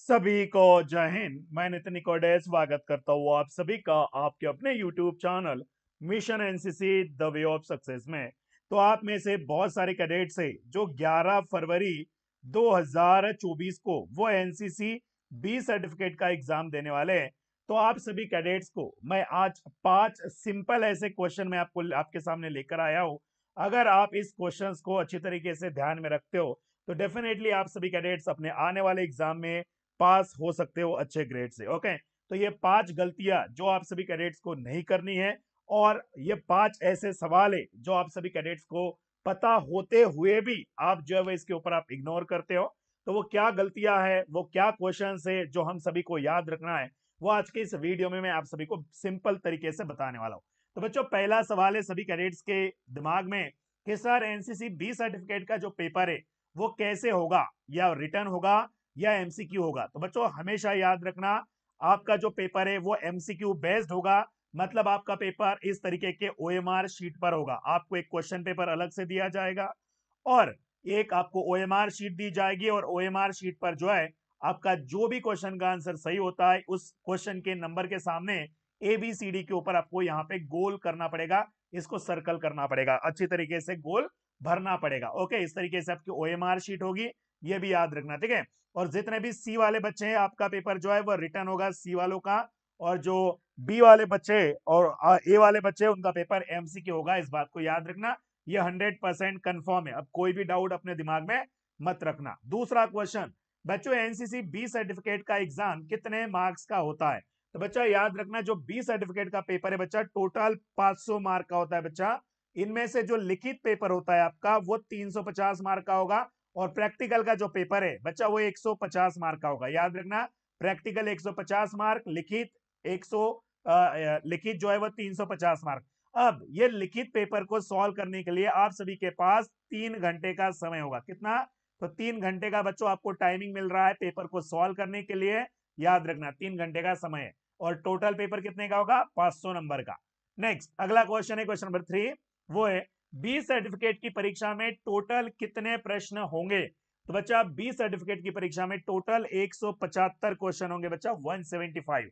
सभी को जय हिंद मैं नितिन निकोडे स्वागत करता हूँ आप सभी का आपके अपने YouTube channel mission NCC the way of success में तो आप में से बहुत सारे कैडेट्स है जो 11 फरवरी 2024 को वो एनसीसी बी सर्टिफिकेट का एग्जाम देने वाले हैं तो आप सभी कैडेट्स को मैं आज पांच सिंपल ऐसे क्वेश्चन में आपको आपके सामने लेकर आया हूँ अगर आप इस क्वेश्चंस को अच्छी तरीके से ध्यान में रखते हो तो डेफिनेटली आप सभी कैडेट्स अपने आने वाले एग्जाम में पास हो सकते हो अच्छे ग्रेड से ओके तो ये पांच गलतियां जो आप सभी कैडेट्स को नहीं करनी है और ये पांच ऐसे सवाल है जो आप सभी कैडेट्स को पता होते हुए भी आप जो है वो इसके ऊपर आप इग्नोर करते हो तो वो क्या गलतियां है वो क्या क्वेश्चन है जो हम सभी को याद रखना है वो आज के इस वीडियो में मैं आप सभी को सिंपल तरीके से बताने वाला हूँ तो बच्चों पहला सवाल है सभी कैडेट्स के दिमाग में कि सर एनसीसी बी सर्टिफिकेट का जो पेपर है वो कैसे होगा या रिटर्न होगा या एमसीक्यू होगा तो बच्चों हमेशा याद रखना आपका जो पेपर है वो एमसीक्यू बेस्ड होगा मतलब आपका पेपर इस तरीके के ओ शीट पर होगा आपको एक क्वेश्चन पेपर अलग से दिया जाएगा और एक आपको ओ शीट दी जाएगी और ओ शीट पर जो है आपका जो भी क्वेश्चन का आंसर सही होता है उस क्वेश्चन के नंबर के सामने ए बी सी डी के ऊपर आपको यहाँ पे गोल करना पड़ेगा इसको सर्कल करना पड़ेगा अच्छी तरीके से गोल भरना पड़ेगा ओके इस तरीके से आपकी ओ शीट होगी ये भी याद रखना ठीक है और जितने भी सी वाले बच्चे हैं आपका पेपर जो है वह रिटर्न होगा सी वालों का और जो बी वाले बच्चे और ए वाले बच्चे उनका पेपर एम के होगा इस बात को याद रखना ये हंड्रेड परसेंट कन्फर्म है अब कोई भी डाउट अपने दिमाग में मत रखना दूसरा क्वेश्चन बच्चों एनसीसी बी सर्टिफिकेट का एग्जाम कितने मार्क्स का होता है तो बच्चा याद रखना जो बी सर्टिफिकेट का पेपर है बच्चा टोटल सौ मार्क का होता है बच्चा इनमें से जो लिखित पेपर होता है आपका वो 350 मार्क का होगा और प्रैक्टिकल का जो पेपर है बच्चा वो 150 मार्क का होगा याद रखना प्रैक्टिकल 150 मार्क लिखित 100 लिखित जो है वो 350 मार्क अब ये लिखित पेपर को सॉल्व करने के लिए आप सभी के पास तीन घंटे का समय होगा कितना तो तीन घंटे का बच्चों आपको टाइमिंग मिल रहा है पेपर को सॉल्व करने के लिए याद रखना तीन घंटे का समय है और टोटल पेपर कितने का होगा 500 नंबर का नेक्स्ट अगला क्वेश्चन है क्वेश्चन नंबर थ्री वो है बी सर्टिफिकेट की परीक्षा में टोटल कितने प्रश्न होंगे तो बच्चा बी सर्टिफिकेट की परीक्षा में टोटल 175 क्वेश्चन होंगे बच्चा 175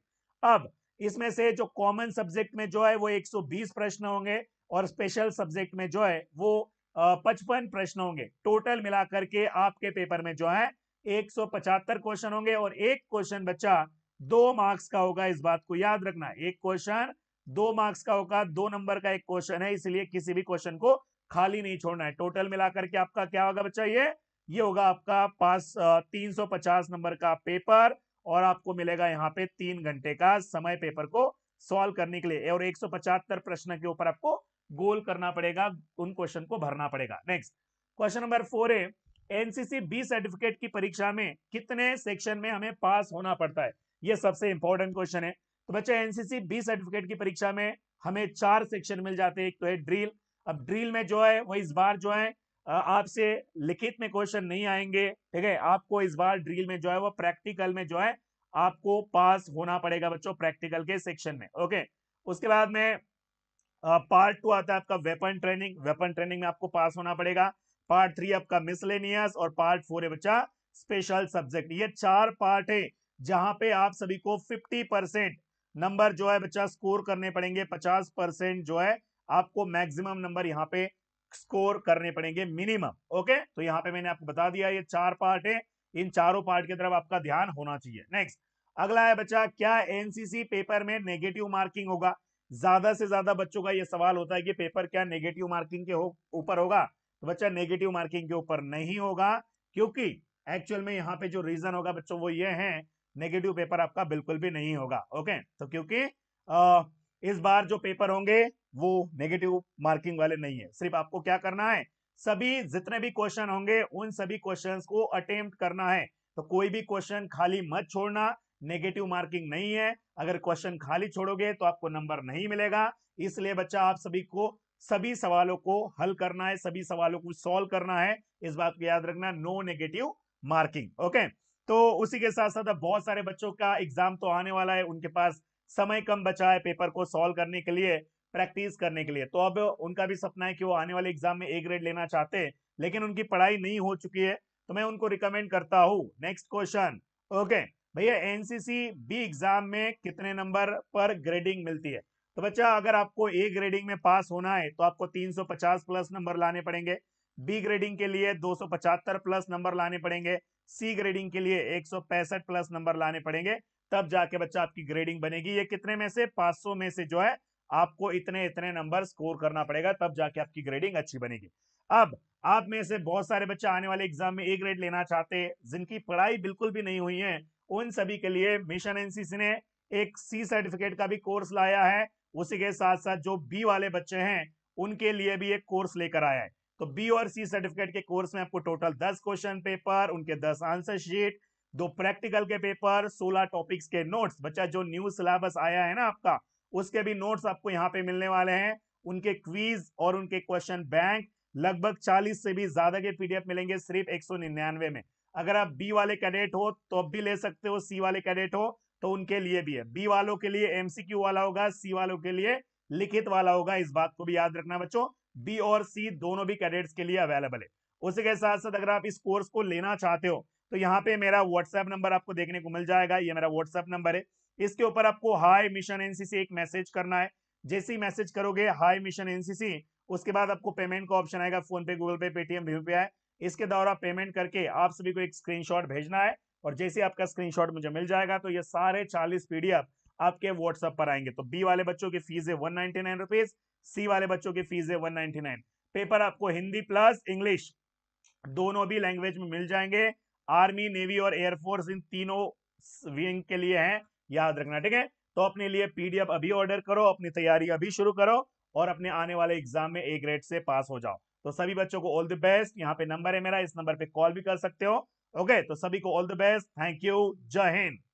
अब इसमें से जो कॉमन सब्जेक्ट में जो है वो 120 प्रश्न होंगे और स्पेशल सब्जेक्ट में जो है वो पचपन प्रश्न होंगे टोटल मिलाकर के आपके पेपर में जो है 175 क्वेश्चन होंगे और एक क्वेश्चन बच्चा दो मार्क्स का होगा इस बात को याद रखना एक क्वेश्चन दो मार्क्स का होगा दो नंबर का एक क्वेश्चन है इसलिए किसी भी क्वेश्चन को खाली नहीं छोड़ना है टोटल मिलाकर के आपका क्या होगा बच्चा ये ये होगा आपका पास तीन सौ पचास नंबर का पेपर और आपको मिलेगा यहाँ पे तीन घंटे का समय पेपर को सॉल्व करने के लिए और एक सौ पचहत्तर प्रश्न के ऊपर आपको गोल करना पड़ेगा उन क्वेश्चन को भरना पड़ेगा नेक्स्ट क्वेश्चन नंबर फोर है एनसीसी बी सर्टिफिकेट की परीक्षा में कितने सेक्शन में हमें पास होना पड़ता है यह सबसे इंपॉर्टेंट क्वेश्चन है तो बच्चे एनसीसी बी सर्टिफिकेट की परीक्षा में हमें चार सेक्शन मिल जाते हैं एक तो है ड्रिल अब ड्रिल में जो है वो इस बार जो है आपसे लिखित में क्वेश्चन नहीं आएंगे ठीक है आपको इस बार ड्रिल में जो है वो प्रैक्टिकल में जो है आपको पास होना पड़ेगा बच्चों प्रैक्टिकल के सेक्शन में ओके उसके बाद में पार्ट टू आता है आपका वेपन ट्रेनिंग वेपन ट्रेनिंग में आपको पास होना पड़ेगा पार्ट थ्री आपका मिसलेनियस और पार्ट फोर है बच्चा स्पेशल सब्जेक्ट ये चार पार्ट है जहां पे आप सभी को 50 परसेंट नंबर जो है बच्चा स्कोर करने पड़ेंगे पचास परसेंट जो है आपको मैक्सिमम नंबर यहाँ पे स्कोर करने पड़ेंगे मिनिमम ओके तो यहाँ पे मैंने आपको बता दिया ये चार पार्ट है इन चारों पार्ट की तरफ आपका ध्यान होना चाहिए नेक्स्ट अगला है बच्चा क्या एनसीसी पेपर में नेगेटिव मार्किंग होगा ज्यादा से ज्यादा बच्चों का यह सवाल होता है कि पेपर क्या नेगेटिव मार्किंग के ऊपर हो, होगा तो बच्चा नेगेटिव मार्किंग के ऊपर नहीं होगा क्योंकि एक्चुअल में यहाँ पे जो रीजन होगा बच्चों वो ये है नेगेटिव पेपर आपका बिल्कुल भी नहीं होगा ओके तो क्योंकि आ, इस बार जो पेपर होंगे वो नेगेटिव मार्किंग वाले नहीं है सिर्फ आपको क्या करना है सभी जितने भी क्वेश्चन होंगे उन सभी क्वेश्चंस को अटेम्प्ट करना है तो कोई भी क्वेश्चन खाली मत छोड़ना नेगेटिव मार्किंग नहीं है अगर क्वेश्चन खाली छोड़ोगे तो आपको नंबर नहीं मिलेगा इसलिए बच्चा आप सभी को सभी सवालों को हल करना है सभी सवालों को सॉल्व करना है इस बात को याद रखना नो नेगेटिव मार्किंग ओके तो उसी के साथ साथ अब बहुत सारे बच्चों का एग्जाम तो आने वाला है उनके पास समय कम बचा है पेपर को सॉल्व करने के लिए प्रैक्टिस करने के लिए तो अब उनका भी सपना है कि वो आने वाले एग्जाम में ए ग्रेड लेना चाहते हैं लेकिन उनकी पढ़ाई नहीं हो चुकी है तो मैं उनको रिकमेंड करता हूँ नेक्स्ट क्वेश्चन ओके भैया एनसीसी बी एग्जाम में कितने नंबर पर ग्रेडिंग मिलती है तो बच्चा अगर आपको ए ग्रेडिंग में पास होना है तो आपको 350 प्लस नंबर लाने पड़ेंगे बी ग्रेडिंग के लिए दो प्लस नंबर लाने पड़ेंगे सी ग्रेडिंग के लिए एक प्लस नंबर लाने पड़ेंगे तब जाके बच्चा आपकी ग्रेडिंग बनेगी ये कितने में से 500 में से जो है आपको इतने इतने नंबर स्कोर करना पड़ेगा तब जाके आपकी ग्रेडिंग अच्छी बनेगी अब आप में से बहुत सारे बच्चे आने वाले एग्जाम में ए ग्रेड लेना चाहते हैं जिनकी पढ़ाई बिल्कुल भी नहीं हुई है उन सभी के लिए मिशन एनसीसी ने एक सी सर्टिफिकेट का भी कोर्स लाया है उसी के साथ साथ जो बी वाले बच्चे हैं उनके लिए भी एक कोर्स लेकर आया है तो बी और सी सर्टिफिकेट के कोर्स में आपको टोटल दस क्वेश्चन पेपर उनके दस आंसर शीट दो प्रैक्टिकल के पेपर सोलह टॉपिक्स के नोट्स बच्चा जो न्यू सिलेबस आया है ना आपका उसके भी नोट्स आपको यहाँ पे मिलने वाले हैं उनके क्वीज और उनके क्वेश्चन बैंक लगभग चालीस से भी ज्यादा के पीडीएफ मिलेंगे सिर्फ एक में अगर आप बी वाले कैडेट हो तो अब भी ले सकते हो सी वाले कैडेट हो तो उनके लिए भी है बी वालों के लिए एमसीक्यू वाला होगा सी वालों के लिए लिखित वाला होगा इस बात को भी याद रखना बच्चों बी और सी दोनों भी कैडेट्स के लिए अवेलेबल है उसी के साथ साथ अगर आप इस कोर्स को लेना चाहते हो तो यहाँ पे मेरा व्हाट्सएप नंबर आपको देखने को मिल जाएगा ये मेरा व्हाट्सएप नंबर है इसके ऊपर आपको हाई मिशन एनसीसी एक मैसेज करना है जैसे ही मैसेज करोगे हाई मिशन एनसीसी उसके बाद आपको पेमेंट का ऑप्शन आएगा फोन पे गूगल पे पेटीएम भीम पे आए इसके द्वारा पेमेंट करके आप सभी को एक स्क्रीनशॉट भेजना है और जैसे आपका स्क्रीनशॉट मुझे मिल जाएगा तो ये सारे चालीस पीडीएफ आपके व्हाट्सएप पर आएंगे तो बी वाले बच्चों की फीस है one ninety nine rupees C वाले बच्चों की फीस है वन नाइनटी नाइन पेपर आपको हिंदी प्लस इंग्लिश दोनों भी लैंग्वेज में मिल जाएंगे आर्मी नेवी और एयरफोर्स इन तीनों विंग के लिए हैं याद रखना ठीक है तो अपने लिए पीडीएफ अभी ऑर्डर करो अपनी तैयारी अभी शुरू करो और अपने आने वाले एग्जाम में ए ग्रेड से पास हो जाओ तो सभी बच्चों को ऑल द बेस्ट यहाँ पे नंबर है मेरा इस नंबर पे कॉल भी कर सकते हो ओके तो सभी को all the best thank you जय हिंद